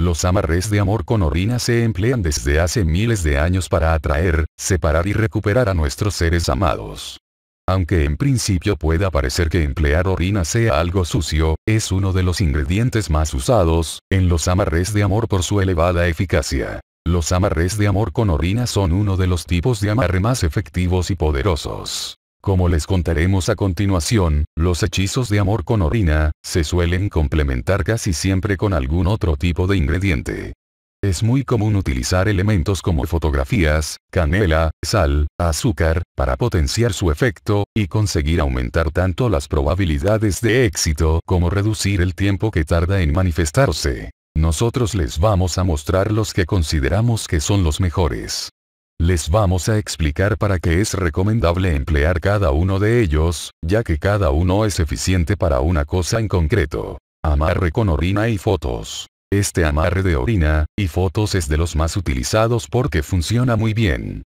Los amarres de amor con orina se emplean desde hace miles de años para atraer, separar y recuperar a nuestros seres amados. Aunque en principio pueda parecer que emplear orina sea algo sucio, es uno de los ingredientes más usados, en los amarres de amor por su elevada eficacia. Los amarres de amor con orina son uno de los tipos de amarre más efectivos y poderosos. Como les contaremos a continuación, los hechizos de amor con orina, se suelen complementar casi siempre con algún otro tipo de ingrediente. Es muy común utilizar elementos como fotografías, canela, sal, azúcar, para potenciar su efecto, y conseguir aumentar tanto las probabilidades de éxito como reducir el tiempo que tarda en manifestarse. Nosotros les vamos a mostrar los que consideramos que son los mejores. Les vamos a explicar para qué es recomendable emplear cada uno de ellos, ya que cada uno es eficiente para una cosa en concreto. Amarre con orina y fotos. Este amarre de orina y fotos es de los más utilizados porque funciona muy bien.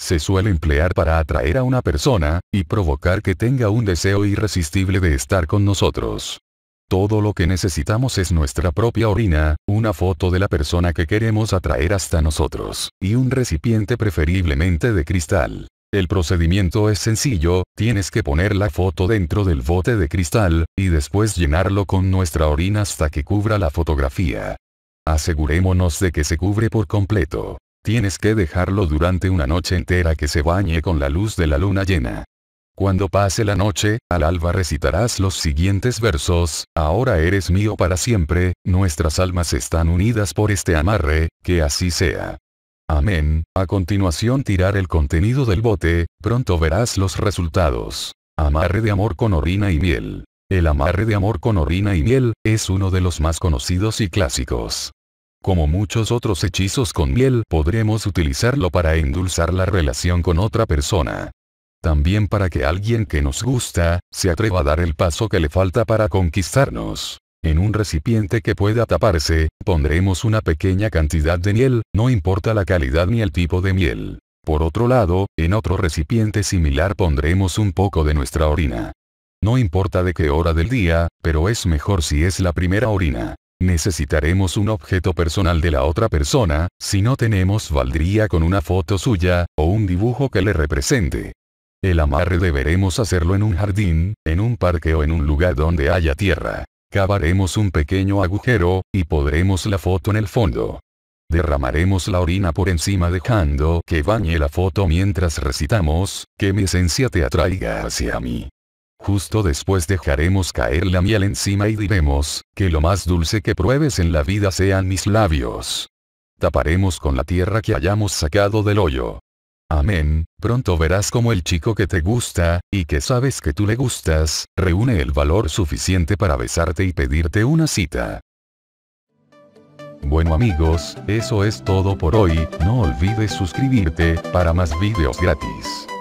Se suele emplear para atraer a una persona, y provocar que tenga un deseo irresistible de estar con nosotros. Todo lo que necesitamos es nuestra propia orina, una foto de la persona que queremos atraer hasta nosotros, y un recipiente preferiblemente de cristal. El procedimiento es sencillo, tienes que poner la foto dentro del bote de cristal, y después llenarlo con nuestra orina hasta que cubra la fotografía. Asegurémonos de que se cubre por completo. Tienes que dejarlo durante una noche entera que se bañe con la luz de la luna llena. Cuando pase la noche, al alba recitarás los siguientes versos, Ahora eres mío para siempre, nuestras almas están unidas por este amarre, que así sea. Amén, a continuación tirar el contenido del bote, pronto verás los resultados. Amarre de amor con orina y miel. El amarre de amor con orina y miel, es uno de los más conocidos y clásicos. Como muchos otros hechizos con miel podremos utilizarlo para endulzar la relación con otra persona también para que alguien que nos gusta, se atreva a dar el paso que le falta para conquistarnos. En un recipiente que pueda taparse, pondremos una pequeña cantidad de miel, no importa la calidad ni el tipo de miel. Por otro lado, en otro recipiente similar pondremos un poco de nuestra orina. No importa de qué hora del día, pero es mejor si es la primera orina. Necesitaremos un objeto personal de la otra persona, si no tenemos valdría con una foto suya, o un dibujo que le represente. El amarre deberemos hacerlo en un jardín, en un parque o en un lugar donde haya tierra. Cavaremos un pequeño agujero, y podremos la foto en el fondo. Derramaremos la orina por encima dejando que bañe la foto mientras recitamos, que mi esencia te atraiga hacia mí. Justo después dejaremos caer la miel encima y diremos, que lo más dulce que pruebes en la vida sean mis labios. Taparemos con la tierra que hayamos sacado del hoyo. Amén, pronto verás como el chico que te gusta, y que sabes que tú le gustas, reúne el valor suficiente para besarte y pedirte una cita. Bueno amigos, eso es todo por hoy, no olvides suscribirte, para más videos gratis.